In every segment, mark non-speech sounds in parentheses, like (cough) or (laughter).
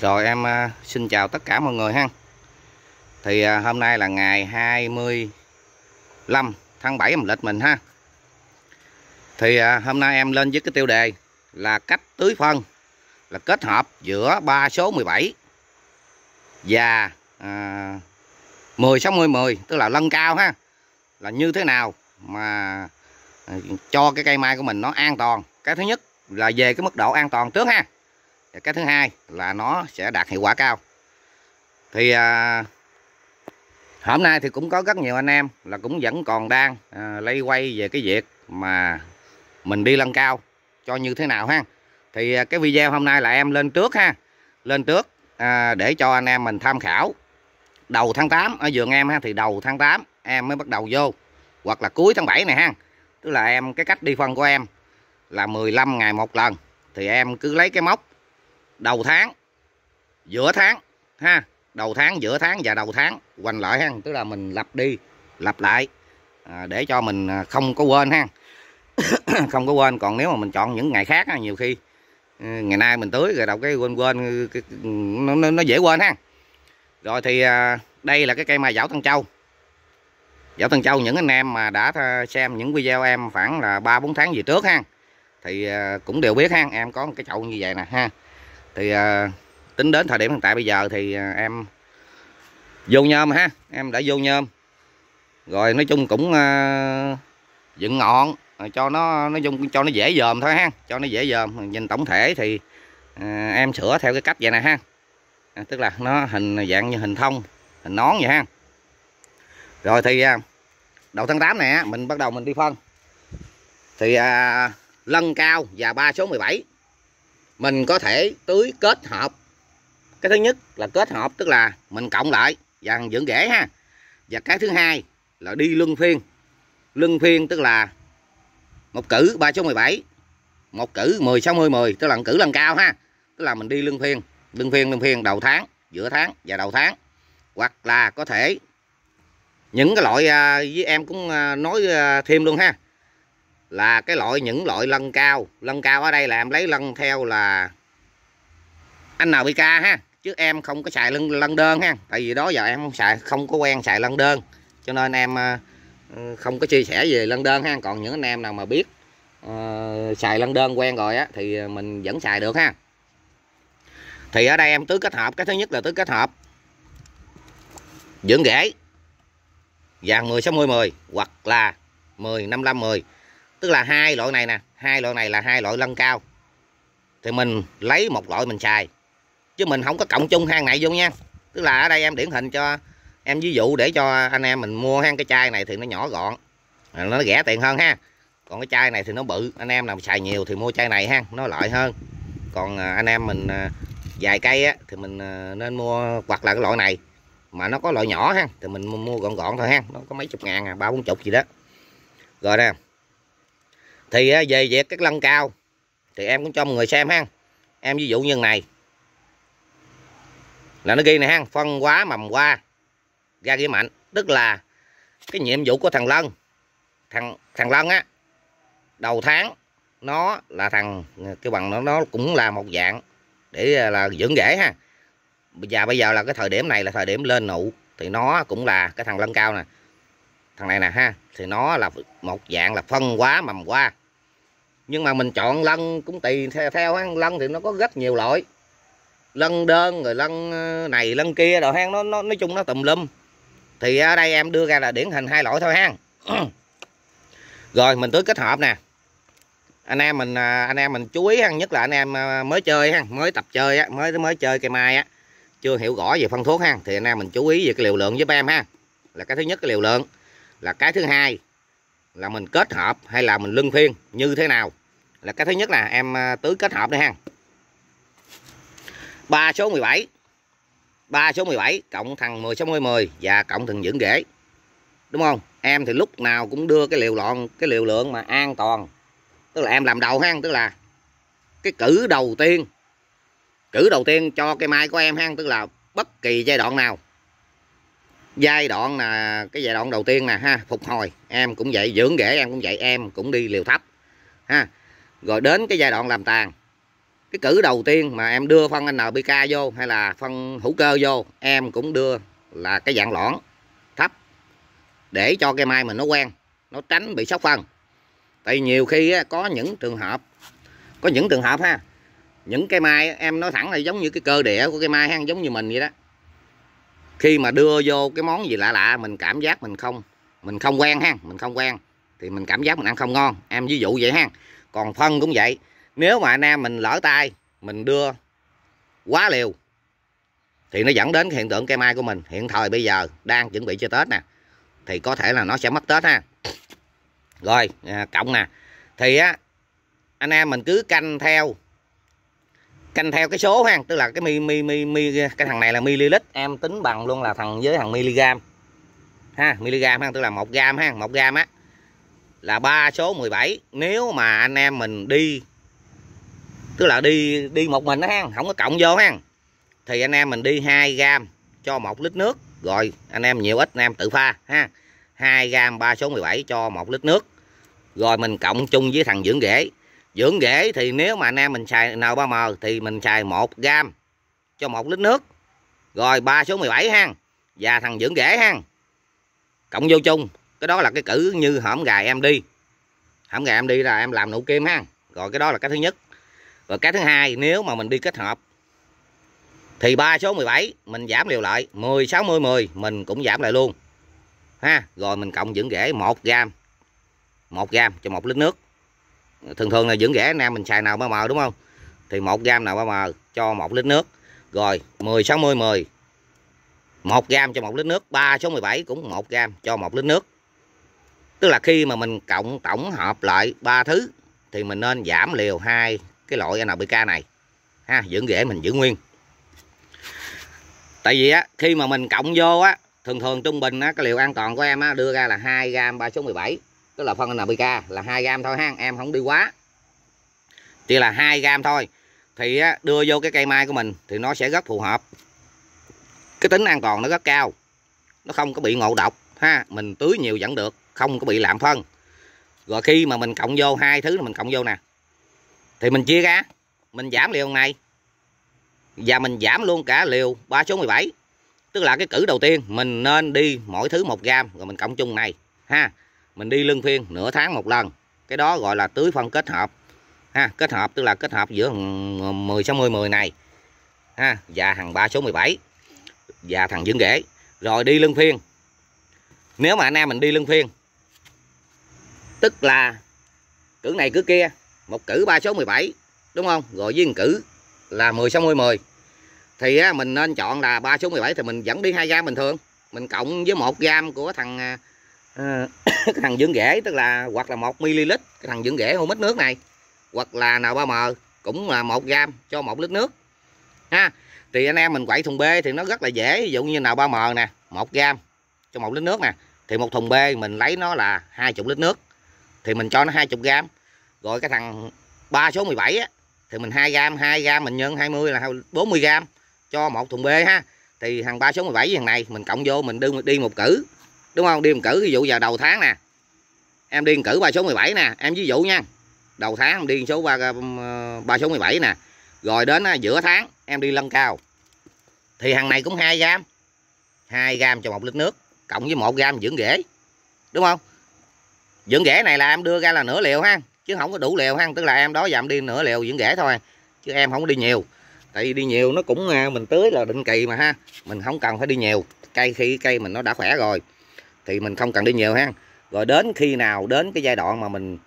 Rồi em à, xin chào tất cả mọi người ha. Thì à, hôm nay là ngày 25 tháng 7 âm lịch mình ha. Thì à, hôm nay em lên với cái tiêu đề là cách tưới phân là kết hợp giữa ba số 17 và à, 10 60 10 tức là lân cao ha. Là như thế nào mà cho cái cây mai của mình nó an toàn. Cái thứ nhất là về cái mức độ an toàn trước ha và cái thứ hai là nó sẽ đạt hiệu quả cao thì à, hôm nay thì cũng có rất nhiều anh em là cũng vẫn còn đang à, lây quay về cái việc mà mình đi lân cao cho như thế nào ha thì à, cái video hôm nay là em lên trước ha lên trước à, để cho anh em mình tham khảo đầu tháng 8 ở vườn em ha thì đầu tháng 8 em mới bắt đầu vô hoặc là cuối tháng 7 này ha tức là em cái cách đi phân của em là 15 ngày một lần thì em cứ lấy cái móc đầu tháng giữa tháng ha đầu tháng giữa tháng và đầu tháng hoành lại ha tức là mình lặp đi lặp lại à, để cho mình à, không có quên ha (coughs) không có quên còn nếu mà mình chọn những ngày khác ha, nhiều khi ừ, ngày nay mình tưới rồi đâu cái quên quên ừ, nó, nó, nó dễ quên ha rồi thì à, đây là cái cây mai dảo tân châu dảo tân châu những anh em mà đã xem những video em khoảng là ba bốn tháng gì trước ha thì à, cũng đều biết ha em có một cái chậu như vậy nè ha thì à, tính đến thời điểm hiện tại bây giờ thì à, em vô nhôm ha em đã vô nhôm rồi nói chung cũng à, dựng ngọn à, cho nó nói chung cho nó dễ dòm thôi ha cho nó dễ dòm nhìn tổng thể thì à, em sửa theo cái cách vậy nè ha à, tức là nó hình à, dạng như hình thông hình nón vậy ha rồi thì à, đầu tháng 8 nè mình bắt đầu mình đi phân thì à, lân cao và ba số 17 mình có thể tưới kết hợp cái thứ nhất là kết hợp tức là mình cộng lại dàn dưỡng rễ ha và cái thứ hai là đi luân phiên luân phiên tức là một cử ba số mười bảy một cử mười sáu 60 mười tức là cử lần cao ha tức là mình đi luân phiên luân phiên luân phiên đầu tháng giữa tháng và đầu tháng hoặc là có thể những cái loại à, với em cũng à, nói à, thêm luôn ha là cái loại những loại lân cao lân cao ở đây là em lấy lân theo là anh nào NBK ha chứ em không có xài lân lân đơn ha tại vì đó giờ em không xài không có quen xài lân đơn cho nên em ờ, ờ, không có chia sẻ về lân đơn ha còn những anh em nào mà biết uh, xài lân đơn quen rồi á thì mình vẫn xài được ha thì ở đây em tứ kết hợp cái thứ nhất là tứ kết hợp dưỡng rễ vàng 10 60 10 hoặc là 10 55 10 tức là hai loại này nè hai loại này là hai loại lân cao thì mình lấy một loại mình xài chứ mình không có cộng chung hang này vô nha tức là ở đây em điển hình cho em ví dụ để cho anh em mình mua hang cái chai này thì nó nhỏ gọn nó rẻ tiền hơn ha còn cái chai này thì nó bự anh em nào xài nhiều thì mua chai này ha nó lợi hơn còn à, anh em mình à, vài cây á, thì mình à, nên mua hoặc là cái loại này mà nó có loại nhỏ ha thì mình mua gọn gọn thôi ha nó có mấy chục ngàn à ba bốn chục gì đó rồi nè thì à, về việc các lân cao thì em cũng cho mọi người xem ha em ví dụ như này là nó ghi này ha phân quá mầm qua ra ghi mạnh tức là cái nhiệm vụ của thằng lân thằng thằng lân á đầu tháng nó là thằng cái bằng nó nó cũng là một dạng để à, là dưỡng rễ ha và bây giờ là cái thời điểm này là thời điểm lên nụ thì nó cũng là cái thằng lân cao nè thằng này nè ha thì nó là một dạng là phân quá mầm qua nhưng mà mình chọn lân cũng tùy theo, theo lân thì nó có rất nhiều loại lân đơn rồi lân ờ, này lân kia đồ hang nó, nó nói chung nó tùm lum thì ở đây em đưa ra là điển hình hai loại thôi hang (clears throat) rồi mình tưới kết hợp nè anh em mình à, anh em mình chú ý ha, nhất là anh em à, mới chơi ha, mới tập chơi mới mới chơi cây mai á, chưa hiểu rõ về phân thuốc hang thì anh em mình chú ý về cái liều lượng giúp em ha. Là cái thứ nhất cái liều lượng, là cái thứ hai là mình kết hợp hay là mình lưng phiên như thế nào là cái thứ nhất là em à, tứ kết hợp đây ha ba số 17 ba số 17 cộng thằng 10 60 10 và cộng thằng dưỡng rễ đúng không em thì lúc nào cũng đưa cái liều lượng cái liều lượng mà an toàn tức là em làm đầu ha tức là cái cử đầu tiên cử đầu tiên cho cây mai của em ha tức là bất kỳ giai đoạn nào giai đoạn là cái giai đoạn đầu tiên nè ha phục hồi em cũng vậy dưỡng rễ em cũng vậy em cũng đi liều thấp ha rồi đến cái giai đoạn làm tàn cái cử đầu tiên mà em đưa phân NPK vô hay là phân hữu cơ vô em cũng đưa là cái dạng lõn thấp để cho cây mai mình nó quen nó tránh bị sốc phân tại nhiều khi có những trường hợp có những trường hợp ha những cây mai em nói thẳng là giống như cái cơ địa của cây mai ha giống như mình vậy đó khi mà đưa vô cái món gì lạ lạ mình cảm giác mình không mình không quen ha mình không quen thì mình cảm giác mình ăn không ngon em ví dụ vậy ha còn phân cũng vậy nếu mà anh em mình lỡ tay mình đưa quá liều thì nó dẫn đến hiện tượng cây mai của mình hiện thời bây giờ đang chuẩn bị cho tết nè thì có thể là nó sẽ mất tết ha rồi à, cộng nè thì á anh em mình cứ canh theo canh theo cái số ha tức là cái mi mi mi mi cái thằng này là mililit em tính bằng luôn là thằng với thằng mg ha mg ha tức là một gam ha một gam á là ba số 17 nếu mà anh em mình đi tức là đi đi một mình đó ha không có cộng vô ha thì anh em mình đi 2 gam cho một lít nước rồi anh em nhiều ít anh em tự pha ha 2 gam 3 số 17 cho một lít nước rồi mình cộng chung với thằng dưỡng rễ dưỡng rễ thì nếu mà anh em mình xài N3M thì mình xài 1 gam cho 1 lít nước rồi 3 số 17 ha và thằng dưỡng rễ ha cộng vô chung cái đó là cái cử như hõm gà em đi hõm gà em đi là em làm nụ kim ha rồi cái đó là cái thứ nhất và cái thứ hai nếu mà mình đi kết hợp thì ba số 17 mình giảm liều lại 10 60 10 mình cũng giảm lại luôn ha rồi mình cộng dưỡng rễ 1 gam 1 gam cho một lít nước thường thường là dưỡng rẻ em mình xài nào ba mờ đúng không thì một gam nào ba mờ cho một lít nước rồi 10 60 10 một gam cho một lít nước 3 số 17 cũng một gam cho một lít nước tức là khi mà mình cộng tổng hợp lại ba thứ thì mình nên giảm liều hai cái loại NPK này ha dưỡng rễ mình giữ nguyên tại vì á khi mà mình cộng vô á thường thường trung bình á cái liều an toàn của em á đưa ra là 2 gam 3 số 17 tức là phân NPK là 2 gram thôi ha em không đi quá chỉ là 2 gram thôi thì đưa vô cái cây mai của mình thì nó sẽ rất phù hợp cái tính an toàn nó rất cao nó không có bị ngộ độc ha mình tưới nhiều vẫn được không có bị lạm phân rồi khi mà mình cộng vô hai thứ mình cộng vô nè thì mình chia ra mình giảm liều này và mình giảm luôn cả liều ba số 17 tức là cái cử đầu tiên mình nên đi mỗi thứ một gram rồi mình cộng chung này ha mình đi lưng phiên nửa tháng một lần cái đó gọi là tưới phân kết hợp ha kết hợp tức là kết hợp giữa 10 60 10 này ha và hàng ba số 17 và thằng dương ghế rồi đi lưng phiên nếu mà anh em mình đi lưng phiên tức là cử này cử kia một cử ba số 17 đúng không rồi với cử là 10 60 10 thì á, mình nên chọn là ba số 17 thì mình vẫn đi hai gam bình thường mình cộng với một gam của thằng à, Ờ, (coughs) cái thằng dưỡng rễ tức là hoặc là 1 ml cái thằng dưỡng rễ hôn mít nước này hoặc là N3M cũng là 1 gram cho một lít nước ha thì anh em mình quậy thùng B thì nó rất là dễ ví dụ như N3M nè 1 gram cho một lít nước nè thì một thùng B mình lấy nó là 20 lít nước thì mình cho nó 20 gram rồi cái thằng 3 số 17 á, thì mình 2 gram 2 gram mình nhân 20 là 40 gram cho một thùng B ha thì thằng 3 số 17 thằng này mình cộng vô mình đưa đi một cử đúng không đi cử ví dụ vào đầu tháng nè em đi cử ba số 17 nè em ví dụ nha đầu tháng em đi số ba ba số 17 nè rồi đến à, giữa tháng em đi lân cao thì hàng này cũng 2 gram 2 gram cho một lít nước cộng với 1 gram dưỡng rễ đúng không dưỡng rễ này là em đưa ra là nửa liều ha chứ không có đủ liều ha tức là em đó dạm đi nửa liều dưỡng rễ thôi chứ em không có đi nhiều tại vì đi nhiều nó cũng à, mình tưới là định kỳ mà ha mình không cần phải đi nhiều cây khi cây mình nó đã khỏe rồi thì mình không cần đi nhiều ha rồi đến khi nào đến cái giai đoạn mà mình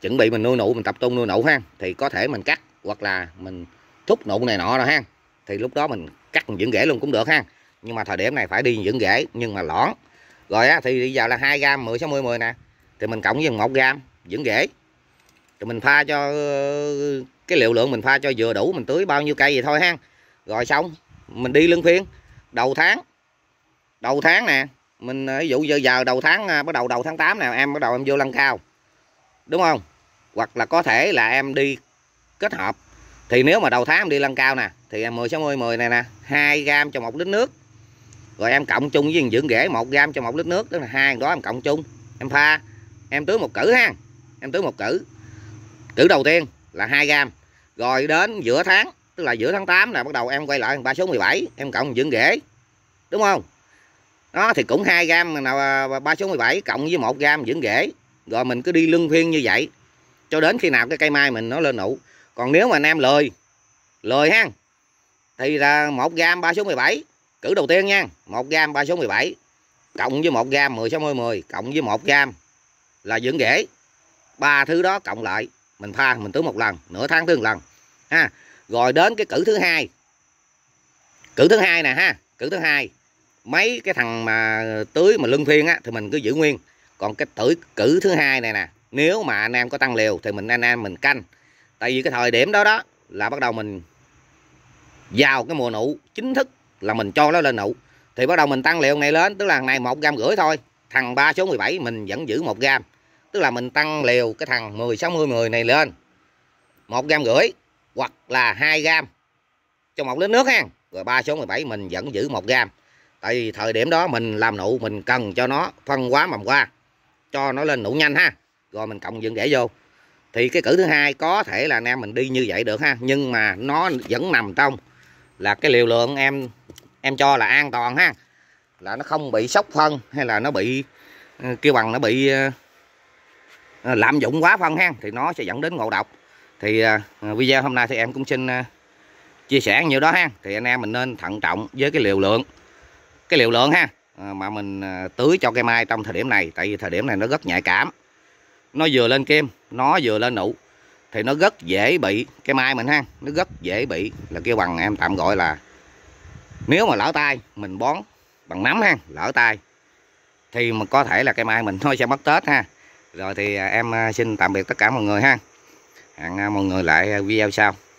chuẩn bị mình nuôi nụ mình tập trung nuôi nụ ha thì có thể mình cắt hoặc là mình thúc nụ này nọ rồi ha thì lúc đó mình cắt mình dưỡng rễ luôn cũng được ha nhưng mà thời điểm này phải đi dưỡng rễ nhưng mà lõn rồi á thì bây giờ là 2 gram 10 60 10 nè thì mình cộng với 1 gram dưỡng rễ thì mình pha cho cái liều lượng mình pha cho vừa đủ mình tưới bao nhiêu cây vậy thôi ha rồi xong mình đi lưng phiên đầu tháng đầu tháng nè mình ờ, ví dụ giờ giờ đầu tháng ờ, bắt đầu đầu tháng 8 nào em bắt đầu em vô lăng cao đúng không hoặc là có thể là em đi kết hợp thì nếu mà đầu tháng em đi lăng cao nè thì em 10 60 10 này nè 2 gram cho một lít nước rồi em cộng chung với dưỡng rễ 1 gram cho một lít nước tức là hai đó em cộng chung em pha em tưới một cử ha em tưới một cử cử đầu tiên là 2 gram rồi đến giữa tháng tức là giữa tháng 8 là bắt đầu em quay lại ba số 17 em cộng dưỡng rễ đúng không nó thì cũng 2 gram nào à, ba số 17 cộng với 1 gram dưỡng rễ rồi mình cứ đi lưng phiên như vậy cho đến khi nào cái cây mai mình nó lên nụ còn nếu mà anh em lười lười ha thì là 1 gram 3 số 17 cử đầu tiên nha 1 gram 3 số 17 cộng với 1 gram 10 số 10 10 cộng với 1 gram là dưỡng rễ ba thứ đó cộng lại mình pha mình tưới một lần nửa tháng tưới một lần ha rồi đến cái cử thứ hai cử thứ hai nè ha cử thứ hai mấy cái thằng mà tưới mà lưng phiên á thì mình cứ giữ nguyên còn cái tử cử thứ hai này nè nếu mà anh em có tăng liều thì mình anh em mình canh tại vì cái thời điểm đó đó là bắt đầu mình vào cái mùa nụ chính thức là mình cho nó lên nụ thì bắt đầu mình tăng liều này lên tức là này một gram rưỡi thôi thằng ba số 17 mình vẫn giữ một gram tức là mình tăng liều cái thằng 10 60 10 này lên một gram rưỡi hoặc là hai gram cho một lít nước ha rồi ba số 17 mình vẫn giữ một gram tại vì thời điểm đó mình làm nụ mình cần cho nó phân quá mầm qua cho nó lên nụ nhanh ha rồi mình cộng dưỡng rễ vô thì cái cử thứ hai có thể là anh em mình đi như vậy được ha nhưng mà nó vẫn nằm trong là cái liều lượng em em cho là an toàn ha là nó không bị sốc phân hay là nó bị ờ, kêu bằng nó bị ờ, ờ, lạm dụng quá phân ha thì nó sẽ dẫn đến ngộ độc thì video hôm nay thì em cũng xin chia sẻ nhiều đó ha thì anh em mình nên thận trọng với cái liều lượng cái liều lượng ha à, mà mình à, tưới cho cây mai trong thời điểm này tại vì thời điểm này nó rất nhạy cảm nó vừa lên kem nó vừa lên nụ thì nó rất dễ bị cây mai mình ha nó rất dễ bị là kêu bằng em tạm gọi là nếu mà lỡ tay mình bón bằng nắm ha lỡ tay thì mà có thể là cây mai mình thôi (laughs) sẽ mất tết ha rồi thì à, em xin tạm biệt tất cả mọi người ha hẹn mọi người lại video sau